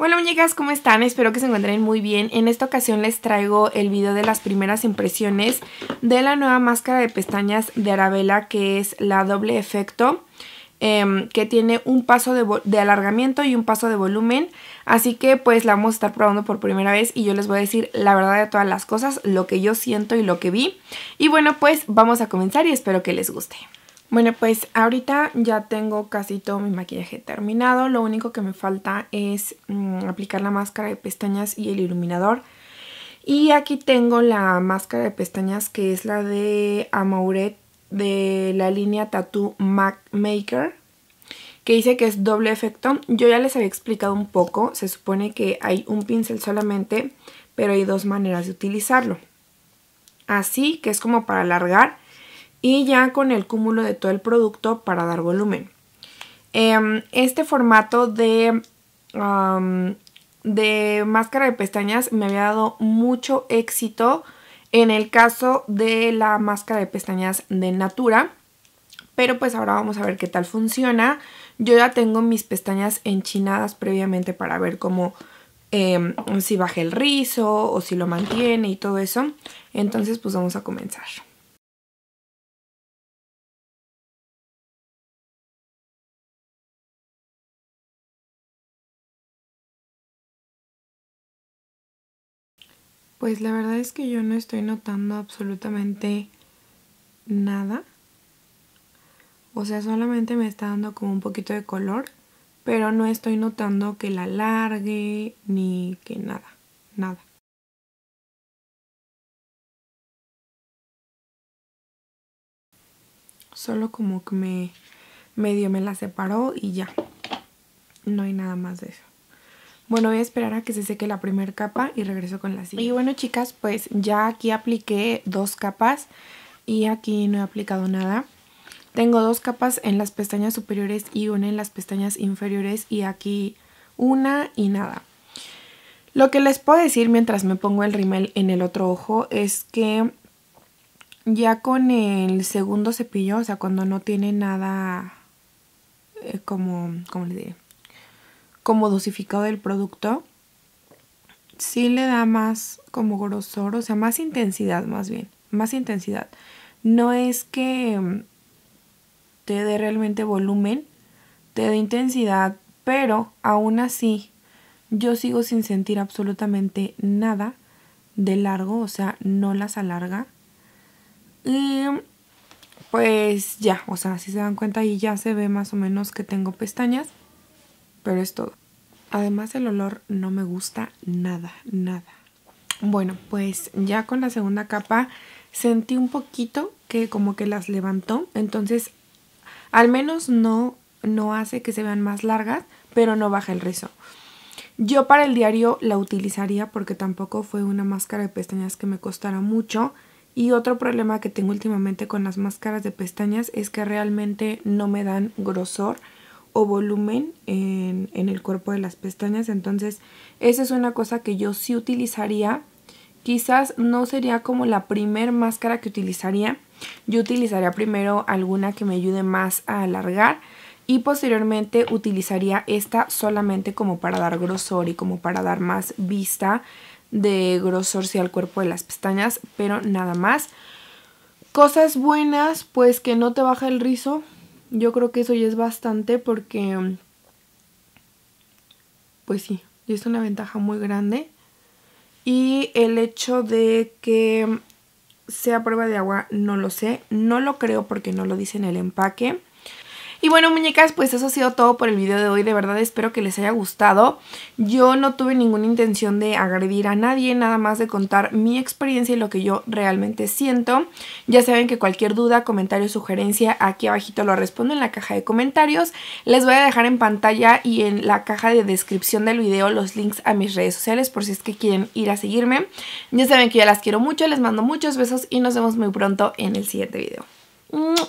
Hola muñecas, ¿cómo están? Espero que se encuentren muy bien. En esta ocasión les traigo el video de las primeras impresiones de la nueva máscara de pestañas de Arabella que es la doble efecto. Em, que tiene un paso de, de, alargamiento y un paso de volumen. Así que pues la vamos a estar probando por primera vez y yo les voy a decir la verdad de todas las cosas, lo que yo siento y lo que vi. Y bueno pues vamos a comenzar y espero que les guste. Bueno, pues ahorita ya tengo casi todo mi maquillaje terminado. Lo único que me falta es mm, aplicar la máscara de pestañas y el iluminador. Y aquí tengo la máscara de pestañas que es la de Amouret de la línea Tattoo Mac Maker que dice que es doble efecto. Yo ya les había explicado un poco, se supone que hay un pincel solamente, pero hay dos maneras de utilizarlo. Así, que es como para alargar, y ya con el cúmulo de todo el producto para dar volumen. Em, este formato de, de máscara de pestañas me había dado mucho éxito en el caso de la máscara de pestañas de Natura. Pero pues ahora vamos a ver qué tal funciona. Yo ya tengo mis pestañas enchinadas previamente para ver cómo em, si baja el rizo o si lo mantiene y todo eso. Entonces pues vamos a comenzar. Pues la verdad es que yo no estoy notando absolutamente nada. O sea, solamente me está dando como un poquito de color, pero no estoy notando que la alargue ni que nada, nada. Solo como que me medio me la separó y ya. No hay nada más de eso. Bueno, voy a esperar a que se seque la primera capa y regreso con la siguiente. Y bueno, chicas, pues ya aquí apliqué dos capas y aquí no he aplicado nada. Tengo dos capas en las pestañas superiores y una en las pestañas inferiores y aquí una y nada. Lo que les puedo decir mientras me pongo el rimel en el otro ojo es que ya con el segundo cepillo, o sea, cuando no tiene nada eh, como, ¿cómo le diré? como dosificado del producto, sí le da más como grosor, o sea, más intensidad más bien, más intensidad. No es que mm, te dé realmente volumen, te dé intensidad, pero aún así yo sigo sin sentir absolutamente nada de largo, o sea, no las alarga. Y mm, pues ya, o sea, si se dan cuenta ahí ya se ve más o menos que tengo pestañas, pero es todo. Además el olor no me gusta nada, nada. Bueno, pues ya con la segunda capa sentí un poquito que como que las levantó. Entonces al menos no, no hace que se vean más largas, pero no baja el rizo. Yo para el diario la utilizaría porque tampoco fue una máscara de pestañas que me costara mucho. Y otro problema que tengo últimamente con las máscaras de pestañas es que realmente no me dan grosor volumen en, el cuerpo de las pestañas. Entonces, esa es una cosa que yo sí utilizaría. Quizás no sería como la primer máscara que utilizaría. Yo utilizaría primero alguna que me ayude más a alargar y posteriormente utilizaría esta solamente como para dar grosor y como para dar más vista de grosor si al cuerpo de las pestañas, pero nada más. Cosas buenas, pues que no te baja el rizo, yo creo que eso ya es bastante porque, pues sí, es una ventaja muy grande. Y el hecho de que sea prueba de agua, no lo sé. No lo creo porque no lo dice en el empaque. Y bueno, muñecas, pues eso ha sido todo por el video de hoy. De verdad espero que les haya gustado. Yo no tuve ninguna intención de agredir a nadie, nada más de contar mi experiencia y lo que yo realmente siento. Ya saben que cualquier duda, comentario, sugerencia, aquí abajito lo respondo en la caja de comentarios. Les voy a dejar en pantalla y en la caja de descripción del video los links a mis redes sociales por si es que quieren ir a seguirme. Ya saben que yo las quiero mucho, les mando muchos besos y nos vemos muy pronto en el siguiente video.